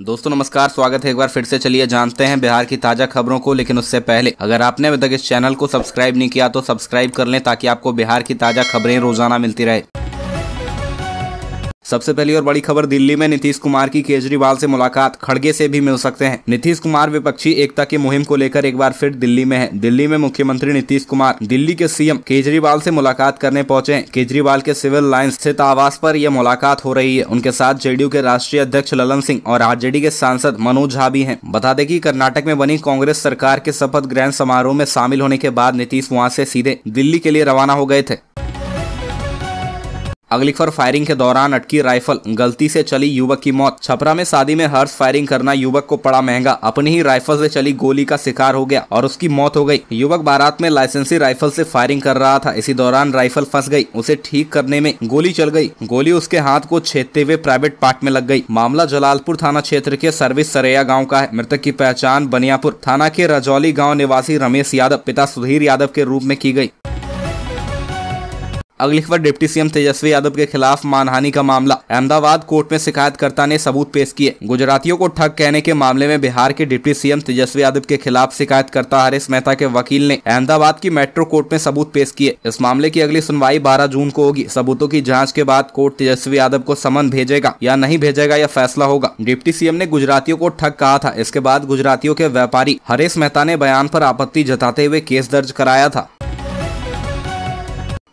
दोस्तों नमस्कार स्वागत है एक बार फिर से चलिए जानते हैं बिहार की ताजा खबरों को लेकिन उससे पहले अगर आपने अभी तक इस चैनल को सब्सक्राइब नहीं किया तो सब्सक्राइब कर लें ताकि आपको बिहार की ताजा खबरें रोजाना मिलती रहे सबसे पहली और बड़ी खबर दिल्ली में नीतीश कुमार की केजरीवाल से मुलाकात खड़गे से भी मिल सकते हैं नीतीश कुमार विपक्षी एकता की मुहिम को लेकर एक बार फिर दिल्ली में है दिल्ली में मुख्यमंत्री नीतीश कुमार दिल्ली के सीएम केजरीवाल से मुलाकात करने पहुंचे केजरीवाल के सिविल लाइन स्थित आवास पर यह मुलाकात हो रही है उनके साथ जेडीयू के राष्ट्रीय अध्यक्ष ललन सिंह और आरजेडी के सांसद मनोज झा भी है बता दें की कर्नाटक में बनी कांग्रेस सरकार के शपथ ग्रहण समारोह में शामिल होने के बाद नीतीश वहाँ ऐसी सीधे दिल्ली के लिए रवाना हो गए थे अगली खबर फायरिंग के दौरान अटकी राइफल गलती से चली युवक की मौत छपरा में शादी में हर्ष फायरिंग करना युवक को पड़ा महंगा अपनी ही राइफल से चली गोली का शिकार हो गया और उसकी मौत हो गई युवक बारात में लाइसेंसी राइफल से फायरिंग कर रहा था इसी दौरान राइफल फंस गई उसे ठीक करने में गोली चल गई गोली उसके हाथ को छेदते हुए प्राइवेट पार्ट में लग गई मामला जलालपुर थाना क्षेत्र के सर्विस सरेया गाँव का है मृतक की पहचान बनियापुर थाना के रजौली गाँव निवासी रमेश यादव पिता सुधीर यादव के रूप में की गयी अगली खबर डिप्टी सीएम तेजस्वी यादव के खिलाफ मानहानि का मामला अहमदाबाद कोर्ट में शिकायतकर्ता ने सबूत पेश किए गुजरातियों को ठग कहने के मामले में बिहार के डिप्टी सीएम तेजस्वी यादव के खिलाफ शिकायतकर्ता हरीश मेहता के वकील ने अहमदाबाद की मेट्रो कोर्ट में सबूत पेश किए इस मामले की अगली सुनवाई बारह जून को होगी सबूतों की जाँच के बाद कोर्ट तेजस्वी यादव को समन भेजेगा या नहीं भेजेगा यह फैसला होगा डिप्टी सीएम ने गुजरातियों को ठग कहा था इसके बाद गुजरातियों के व्यापारी हरेश मेहता ने बयान पर आपत्ति जताते हुए केस दर्ज कराया था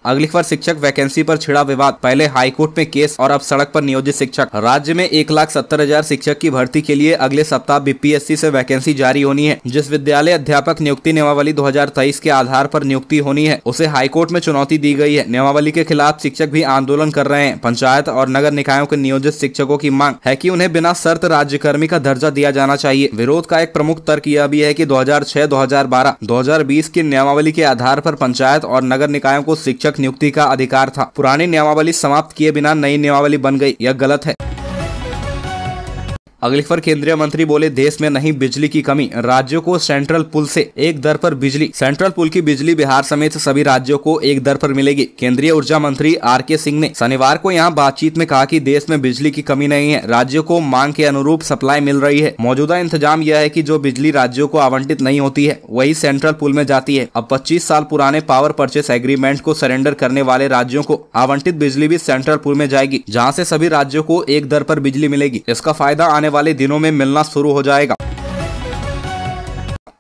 अगली खबर शिक्षक वैकेंसी पर छिड़ा विवाद पहले हाईकोर्ट में केस और अब सड़क पर नियोजित शिक्षक राज्य में एक लाख सत्तर हजार शिक्षक की भर्ती के लिए अगले सप्ताह बीपीएससी से वैकेंसी जारी होनी है जिस विद्यालय अध्यापक नियुक्ति नियमावली 2023 के आधार पर नियुक्ति होनी है उसे हाईकोर्ट में चुनौती दी गई है नियमावली के खिलाफ शिक्षक भी आंदोलन कर रहे हैं पंचायत और नगर निकायों के नियोजित शिक्षकों की मांग है की उन्हें बिना शर्त राज्यकर्मी का दर्जा दिया जाना चाहिए विरोध का एक प्रमुख तर्क यह भी है की दो हजार छह हजार 2020 की नियमावली के आधार आरोप पंचायत और नगर निकायों को शिक्षक शिक्षक नियुक्ति का अधिकार था पुरानी नियमावली समाप्त किए बिना नई नियमावली बन गई यह गलत है अगली खबर केंद्रीय मंत्री बोले देश में नहीं बिजली की कमी राज्यों को सेंट्रल पुल से एक दर पर बिजली सेंट्रल पुल की बिजली बिहार समेत सभी राज्यों को एक दर पर मिलेगी केंद्रीय ऊर्जा मंत्री आर के सिंह ने शनिवार को यहाँ बातचीत में कहा कि देश में बिजली की कमी नहीं है राज्यों को मांग के अनुरूप सप्लाई मिल रही है मौजूदा इंतजाम यह है की जो बिजली राज्यों को आवंटित नहीं होती है वही सेंट्रल पुल में जाती है अब पच्चीस साल पुराने पावर परचेस एग्रीमेंट को सरेंडर करने वाले राज्यों को आवंटित बिजली भी सेंट्रल पुल में जाएगी जहाँ ऐसी सभी राज्यों को एक दर आरोप बिजली मिलेगी इसका फायदा आने वाले दिनों में मिलना शुरू हो जाएगा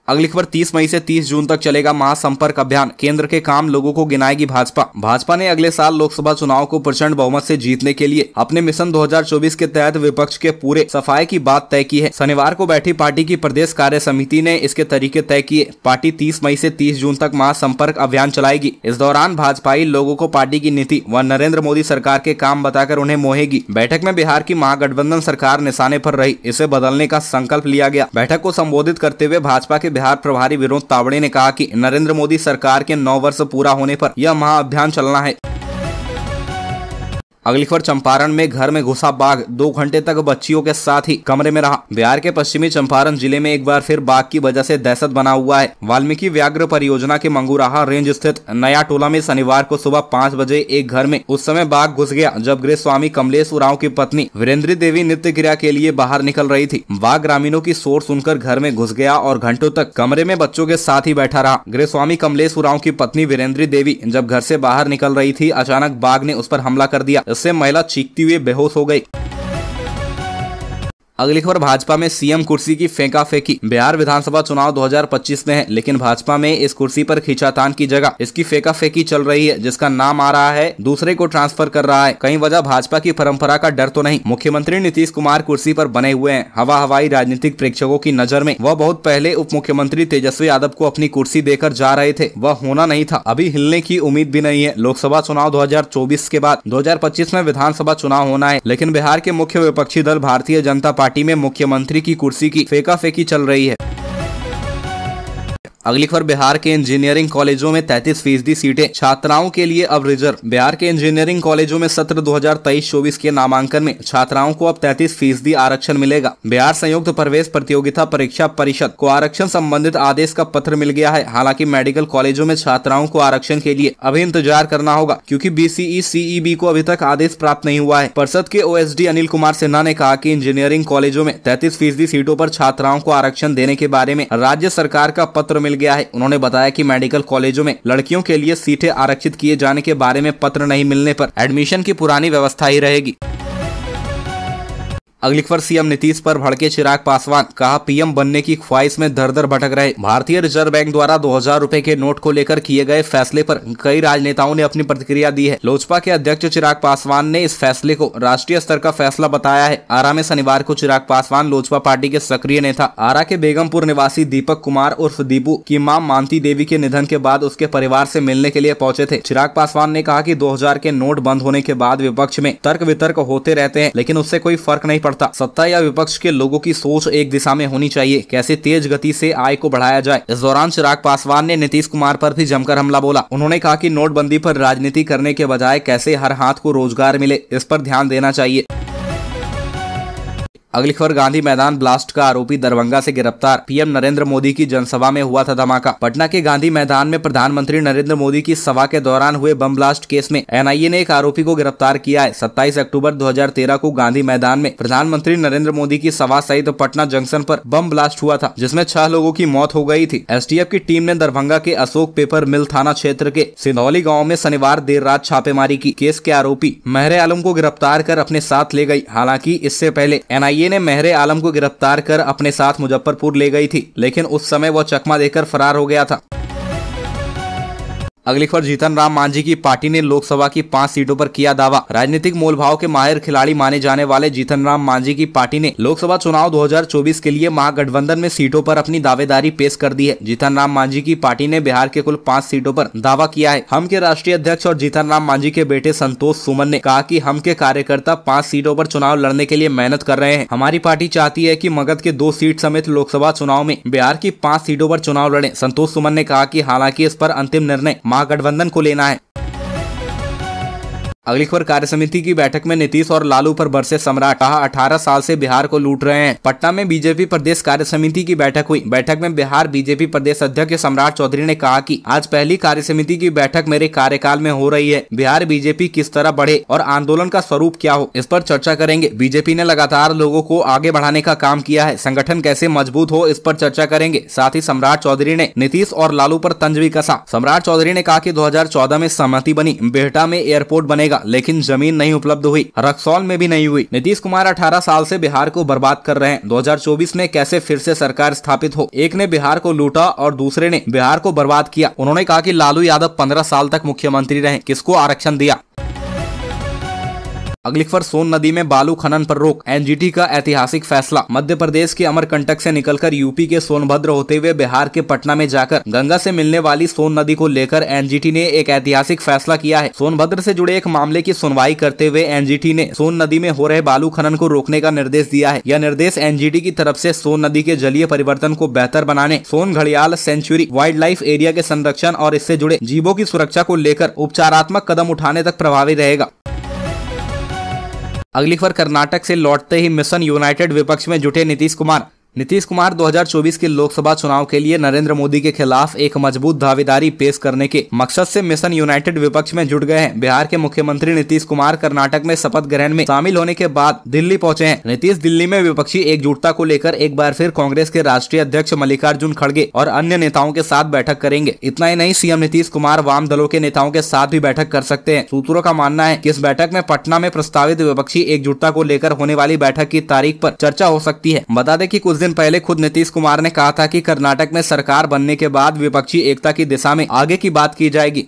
अगली खबर 30 मई से 30 जून तक चलेगा महासंपर्क अभियान केंद्र के काम लोगों को गिनाएगी भाजपा भाजपा ने अगले साल लोकसभा चुनाव को प्रचंड बहुमत से जीतने के लिए अपने मिशन 2024 के तहत विपक्ष के पूरे सफाई की बात तय की है शनिवार को बैठी पार्टी की प्रदेश कार्य समिति ने इसके तरीके तय किए पार्टी तीस मई ऐसी तीस जून तक महासंपर्क अभियान चलाएगी इस दौरान भाजपाई लोगों को पार्टी की नीति व नरेंद्र मोदी सरकार के काम बताकर उन्हें मोहेगी बैठक में बिहार की महागठबंधन सरकार निशाने आरोप रही इसे बदलने का संकल्प लिया गया बैठक को संबोधित करते हुए भाजपा के बिहार प्रभारी विनोद तावड़े ने कहा कि नरेंद्र मोदी सरकार के नौ वर्ष पूरा होने पर यह महाअभियान चलना है अगली खबर चंपारण में घर में घुसा बाघ दो घंटे तक बच्चियों के साथ ही कमरे में रहा बिहार के पश्चिमी चंपारण जिले में एक बार फिर बाघ की वजह से दहशत बना हुआ है वाल्मीकि व्याघ्र परियोजना के मंगूराहा रेंज स्थित नया टोला में शनिवार को सुबह पाँच बजे एक घर में उस समय बाघ घुस गया जब गृह स्वामी कमलेश उराव की पत्नी वीरेंद्र देवी नित्य क्रिया के लिए बाहर निकल रही थी बाघ ग्रामीणों की शोर सुनकर घर में घुस गया और घंटों तक कमरे में बच्चों के साथ ही बैठा रहा गृह स्वामी कमलेश उराव की पत्नी वीरेंद्री देवी जब घर से बाहर निकल रही थी अचानक बाघ ने उस पर हमला कर दिया से महिला चीखती हुई बेहोश हो गई अगली खबर भाजपा में सीएम कुर्सी की फेंका फेंकी बिहार विधानसभा चुनाव 2025 में है लेकिन भाजपा में इस कुर्सी पर खींचातान की जगह इसकी फेंका फेंकी चल रही है जिसका नाम आ रहा है दूसरे को ट्रांसफर कर रहा है कई वजह भाजपा की परंपरा का डर तो नहीं मुख्यमंत्री नीतीश कुमार कुर्सी पर बने हुए हैं हवा हवाई राजनीतिक प्रेक्षकों की नजर में वह बहुत पहले उप मुख्यमंत्री तेजस्वी यादव को अपनी कुर्सी देकर जा रहे थे वह होना नहीं था अभी हिलने की उम्मीद भी नहीं है लोकसभा चुनाव दो के बाद दो में विधानसभा चुनाव होना है लेकिन बिहार के मुख्य विपक्षी दल भारतीय जनता पार्टी पार्टी में मुख्यमंत्री की कुर्सी की फेका फेकी चल रही है अगली खबर बिहार के इंजीनियरिंग कॉलेजों में 33 फीसदी सीटें छात्राओं के लिए अब रिजर्व बिहार के इंजीनियरिंग कॉलेजों में सत्र 2023-24 के नामांकन में छात्राओं को अब 33 फीसदी आरक्षण मिलेगा बिहार संयुक्त प्रवेश प्रतियोगिता परीक्षा परिषद को आरक्षण संबंधित आदेश का पत्र मिल गया है हालांकि मेडिकल कॉलेजों में छात्राओं को आरक्षण के लिए अभी इंतजार करना होगा क्यूँकी बीसीई सीईबी को अभी तक आदेश प्राप्त नहीं हुआ है परिषद के डी अनिल कुमार सिन्हा ने कहा की इंजीनियरिंग कॉलेजों में तैतीस फीसदी सीटों आरोप छात्राओं को आरक्षण देने के बारे में राज्य सरकार का पत्र मिल गया है उन्होंने बताया कि मेडिकल कॉलेजों में लड़कियों के लिए सीटें आरक्षित किए जाने के बारे में पत्र नहीं मिलने पर एडमिशन की पुरानी व्यवस्था ही रहेगी अगली खबर सीएम नीतीश पर भड़के चिराग पासवान कहा पीएम बनने की ख्वाहिश में दर दर भटक रहे भारतीय रिजर्व बैंक द्वारा दो हजार रूपए के नोट को लेकर किए गए फैसले पर कई राजनेताओं ने अपनी प्रतिक्रिया दी है लोजपा के अध्यक्ष चिराग पासवान ने इस फैसले को राष्ट्रीय स्तर का फैसला बताया है आरा में शनिवार को चिराग पासवान लोजपा पार्टी के सक्रिय नेता आरा के बेगमपुर निवासी दीपक कुमार उर्फ दीपू की माँ मानती देवी के निधन के बाद उसके परिवार ऐसी मिलने के लिए पहुंचे थे चिराग पासवान ने कहा की दो के नोट बंद होने के बाद विपक्ष में तर्क वितर्क होते रहते हैं लेकिन उससे कोई फर्क नहीं पड़ता सत्ता या विपक्ष के लोगों की सोच एक दिशा में होनी चाहिए कैसे तेज गति से आय को बढ़ाया जाए इस दौरान चिराग पासवान ने नीतीश कुमार पर भी जमकर हमला बोला उन्होंने कहा कि नोटबंदी पर राजनीति करने के बजाय कैसे हर हाथ को रोजगार मिले इस पर ध्यान देना चाहिए अगली खबर गांधी मैदान ब्लास्ट का आरोपी दरभंगा से गिरफ्तार पीएम नरेंद्र मोदी की जनसभा में हुआ था धमाका पटना के गांधी मैदान में प्रधानमंत्री नरेंद्र मोदी की सभा के दौरान हुए बम ब्लास्ट केस में एनआईए ने एक आरोपी को गिरफ्तार किया है सत्ताईस अक्टूबर 2013 को गांधी मैदान में प्रधानमंत्री नरेंद्र मोदी की सभा सहित तो पटना जंक्शन आरोप बम ब्लास्ट हुआ था जिसमे छह लोगों की मौत हो गयी थी एस की टीम ने दरभंगा के अशोक पेपर मिल थाना क्षेत्र के सिंधौली गाँव में शनिवार देर रात छापेमारी की केस के आरोपी महरे आलम को गिरफ्तार कर अपने साथ ले गयी हालांकि इससे पहले एनआईए आईए ने मेहरे आलम को गिरफ्तार कर अपने साथ मुजफ्फरपुर ले गई थी लेकिन उस समय वह चकमा देकर फरार हो गया था अगली खबर जीतन राम मांझी की पार्टी ने लोकसभा की पांच सीटों पर किया दावा राजनीतिक मोलभाव के माहिर खिलाड़ी माने जाने वाले जीतन राम मांझी की पार्टी ने लोकसभा चुनाव 2024 के लिए महागठबंधन में सीटों पर अपनी दावेदारी पेश कर दी है जीतन राम मांझी की पार्टी ने बिहार के कुल पांच सीटों पर दावा किया है हम के राष्ट्रीय अध्यक्ष और जीतन राम मांझी के बेटे संतोष सुमन ने कहा की हम के कार्यकर्ता पांच सीटों आरोप चुनाव लड़ने के लिए मेहनत कर रहे हैं हमारी पार्टी चाहती है की मगध के दो सीट समेत लोकसभा चुनाव में बिहार की पाँच सीटों आरोप चुनाव लड़े संतोष सुमन ने कहा की हालांकि इस पर अंतिम निर्णय महागठबंधन को लेना है अगली खबर कार्य समिति की बैठक में नीतीश और लालू पर बरसे सम्राट कहा अठारह साल से बिहार को लूट रहे हैं पटना में बीजेपी प्रदेश कार्य समिति की बैठक हुई बैठक में बिहार बीजेपी प्रदेश अध्यक्ष सम्राट चौधरी ने कहा कि आज पहली कार्य समिति की बैठक मेरे कार्यकाल में हो रही है बिहार बीजेपी किस तरह बढ़े और आंदोलन का स्वरूप क्या हो इस पर चर्चा करेंगे बीजेपी ने लगातार लोगों को आगे बढ़ाने का काम किया है संगठन कैसे मजबूत हो इस पर चर्चा करेंगे साथ ही सम्राट चौधरी ने नीतीश और लालू पर तंज भी कसा सम्राट चौधरी ने कहा कि 2014 में सहमति बनी बेहटा में एयरपोर्ट बनेगा सका लेकिन जमीन नहीं उपलब्ध हुई रक्सौल में भी नहीं हुई नीतीश कुमार अठारह साल ऐसी बिहार को बर्बाद कर रहे हैं दो में कैसे फिर ऐसी सरकार स्थापित हो एक ने बिहार को लूटा और दूसरे ने बिहार को बर्बाद किया उन्होंने कहा की लालू यादव पंद्रह साल तक मुख्यमंत्री रहे किसको आरक्षण दिया अगली सोन नदी में बालू खनन पर रोक एनजीटी का ऐतिहासिक फैसला मध्य प्रदेश के अमरकंटक से निकलकर यूपी के सोनभद्र होते हुए बिहार के पटना में जाकर गंगा से मिलने वाली सोन नदी को लेकर एनजीटी ने एक ऐतिहासिक फैसला किया है सोनभद्र से जुड़े एक मामले की सुनवाई करते हुए एनजीटी ने सोन नदी में हो रहे बालू खनन को रोकने का निर्देश दिया है यह निर्देश एनजीटी की तरफ ऐसी सोन नदी के जलीय परिवर्तन को बेहतर बनाने सोन घड़ियाल सेंचुरी वाइल्ड लाइफ एरिया के संरक्षण और इससे जुड़े जीवों की सुरक्षा को लेकर उपचारात्मक कदम उठाने तक प्रभावी रहेगा अगली खबर कर्नाटक से लौटते ही मिशन यूनाइटेड विपक्ष में जुटे नीतीश कुमार नीतीश कुमार 2024 के लोकसभा चुनाव के लिए नरेंद्र मोदी के खिलाफ एक मजबूत दावेदारी पेश करने के मकसद से मिशन यूनाइटेड विपक्ष में जुट गए हैं बिहार के मुख्यमंत्री नीतीश कुमार कर्नाटक में शपथ ग्रहण में शामिल होने के बाद दिल्ली पहुंचे हैं नीतीश दिल्ली में विपक्षी एकजुटता को लेकर एक बार फिर कांग्रेस के राष्ट्रीय अध्यक्ष मल्लिकार्जुन खड़गे और अन्य नेताओं के साथ बैठक करेंगे इतना ही नहीं सीएम नीतीश कुमार वाम दलों के नेताओं के साथ भी बैठक कर सकते हैं सूत्रों का मानना है की इस बैठक में पटना में प्रस्तावित विपक्षी एकजुटता को लेकर होने वाली बैठक की तारीख आरोप चर्चा हो सकती है बता दें की कुछ दिन दिन पहले खुद नीतीश कुमार ने कहा था कि कर्नाटक में सरकार बनने के बाद विपक्षी एकता की दिशा में आगे की बात की जाएगी